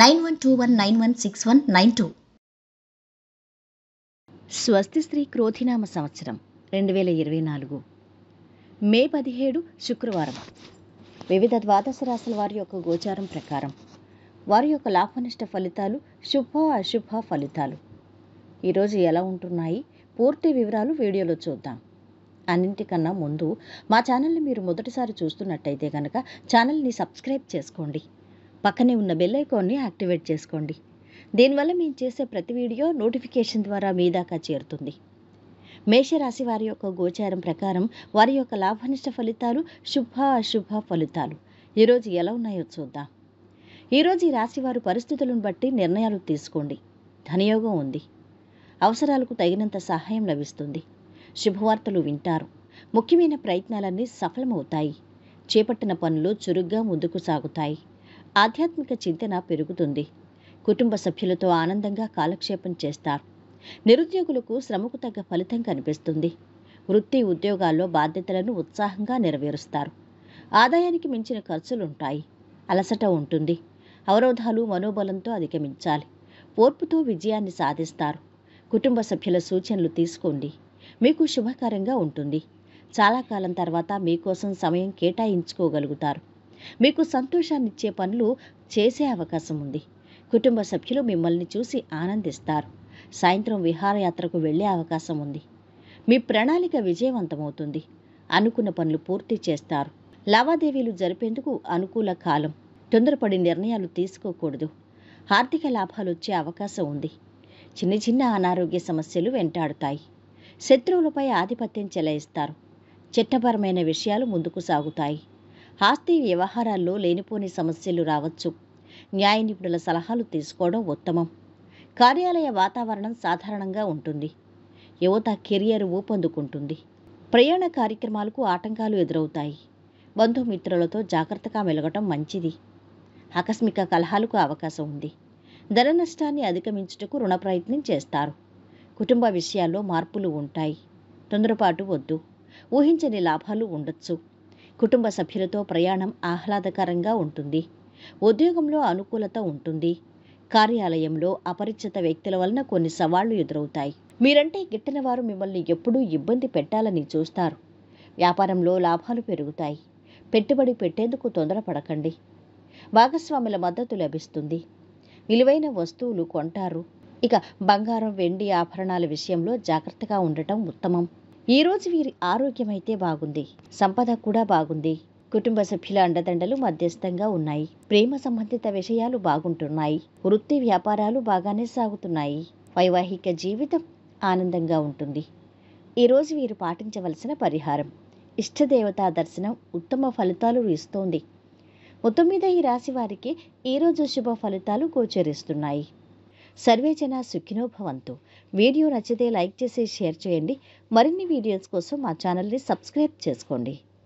nine one two one nine one six one nine two స్వస్తి స్త్రీ క్రోధినామ సంవత్సరం రెండు వేల ఇరవై నాలుగు మే పదిహేడు శుక్రవారం వివిధ ద్వాదశ రాశుల వారి యొక్క గోచారం ప్రకారం వారి యొక్క లాభనిష్ట ఫలితాలు శుభ అశుభ ఫలితాలు ఈరోజు ఎలా ఉంటున్నాయి పూర్తి వివరాలు వీడియోలో చూద్దాం అన్నింటికన్నా ముందు మా ఛానల్ని మీరు మొదటిసారి చూస్తున్నట్టయితే కనుక ఛానల్ని సబ్స్క్రైబ్ చేసుకోండి పక్కనే ఉన్న బెల్ ఐకాన్ని యాక్టివేట్ చేసుకోండి దీనివల్ల మేము చేసే ప్రతి వీడియో నోటిఫికేషన్ ద్వారా మీ దాకా చేరుతుంది మేషరాశి వారి యొక్క గోచారం ప్రకారం వారి యొక్క లాభనిష్ట ఫలితాలు శుభ అశుభ ఫలితాలు ఈరోజు ఎలా ఉన్నాయో చూద్దాం ఈరోజు ఈ రాశి వారు పరిస్థితులను బట్టి నిర్ణయాలు తీసుకోండి ధనయోగం ఉంది అవసరాలకు తగినంత సహాయం లభిస్తుంది శుభవార్తలు వింటారు ముఖ్యమైన ప్రయత్నాలన్నీ సఫలమవుతాయి చేపట్టిన పనులు చురుగ్గా ముందుకు సాగుతాయి ఆధ్యాత్మిక చింతన పెరుగుతుంది కుటుంబ సభ్యులతో ఆనందంగా కాలక్షేపం చేస్తారు నిరుద్యోగులకు శ్రమకు తగ్గ ఫలితం కనిపిస్తుంది వృత్తి ఉద్యోగాల్లో బాధ్యతలను ఉత్సాహంగా నెరవేరుస్తారు ఆదాయానికి మించిన ఖర్చులుంటాయి అలసట ఉంటుంది అవరోధాలు మనోబలంతో అధిగమించాలి ఓర్పుతో విజయాన్ని సాధిస్తారు కుటుంబ సభ్యుల సూచనలు తీసుకోండి మీకు శుభకరంగా ఉంటుంది చాలా కాలం తర్వాత మీకోసం సమయం కేటాయించుకోగలుగుతారు మీకు సంతోషాన్నిచ్చే పనులు చేసే అవకాశం ఉంది కుటుంబ సభ్యులు మిమ్మల్ని చూసి ఆనందిస్తారు సాయంత్రం విహారయాత్రకు వెళ్ళే అవకాశం ఉంది మీ ప్రణాళిక విజయవంతమవుతుంది అనుకున్న పనులు పూర్తి చేస్తారు లావాదేవీలు జరిపేందుకు అనుకూల కాలం తొందరపడి నిర్ణయాలు తీసుకోకూడదు ఆర్థిక లాభాలు వచ్చే అవకాశం ఉంది చిన్న చిన్న అనారోగ్య సమస్యలు వెంటాడుతాయి శత్రువులపై ఆధిపత్యం చెలాయిస్తారు చట్టపరమైన విషయాలు ముందుకు సాగుతాయి ఆస్తి వ్యవహారాల్లో లేనిపోని సమస్యలు రావచ్చు న్యాయ నిపుణుల సలహాలు తీసుకోవడం ఉత్తమం కార్యాలయ వాతావరణం సాధారణంగా ఉంటుంది యువత కెరియర్ ఊపందుకుంటుంది ప్రయాణ కార్యక్రమాలకు ఆటంకాలు ఎదురవుతాయి బంధుమిత్రులతో జాగ్రత్తగా మెలగటం మంచిది ఆకస్మిక కలహాలకు అవకాశం ఉంది ధర నష్టాన్ని అధిగమించుటకు రుణ ప్రయత్నం చేస్తారు కుటుంబ విషయాల్లో మార్పులు ఉంటాయి తొందరపాటు వద్దు ఊహించని లాభాలు ఉండొచ్చు కుటుంబ సభ్యులతో ప్రయాణం ఆహ్లాదకరంగా ఉంటుంది ఉద్యోగంలో అనుకూలత ఉంటుంది కార్యాలయంలో అపరిచిత వ్యక్తుల వలన కొన్ని సవాళ్లు ఎదురవుతాయి మీరంటే గిట్టిన వారు మిమ్మల్ని ఎప్పుడూ ఇబ్బంది పెట్టాలని చూస్తారు వ్యాపారంలో లాభాలు పెరుగుతాయి పెట్టుబడి పెట్టేందుకు తొందరపడకండి భాగస్వాముల మద్దతు లభిస్తుంది విలువైన వస్తువులు కొంటారు ఇక బంగారం వెండి ఆభరణాల విషయంలో జాగ్రత్తగా ఉండటం ఉత్తమం ఈరోజు వీరి ఆరోగ్యం అయితే బాగుంది సంపద కూడా బాగుంది కుటుంబ సభ్యుల అండదండలు మధ్యస్థంగా ఉన్నాయి ప్రేమ సంబంధిత విషయాలు బాగుంటున్నాయి వృత్తి వ్యాపారాలు బాగానే సాగుతున్నాయి వైవాహిక జీవితం ఆనందంగా ఉంటుంది ఈరోజు వీరు పాటించవలసిన పరిహారం ఇష్టదేవతా దర్శనం ఉత్తమ ఫలితాలు ఇస్తోంది మొత్తం మీద ఈ రాశి వారికి ఈరోజు శుభ ఫలితాలు గోచరిస్తున్నాయి సర్వే జన సుఖినోభవంతు వీడియో నచ్చితే లైక్ చేసి షేర్ చేయండి మరిన్ని వీడియోస్ కోసం మా ఛానల్ని సబ్స్క్రైబ్ చేసుకోండి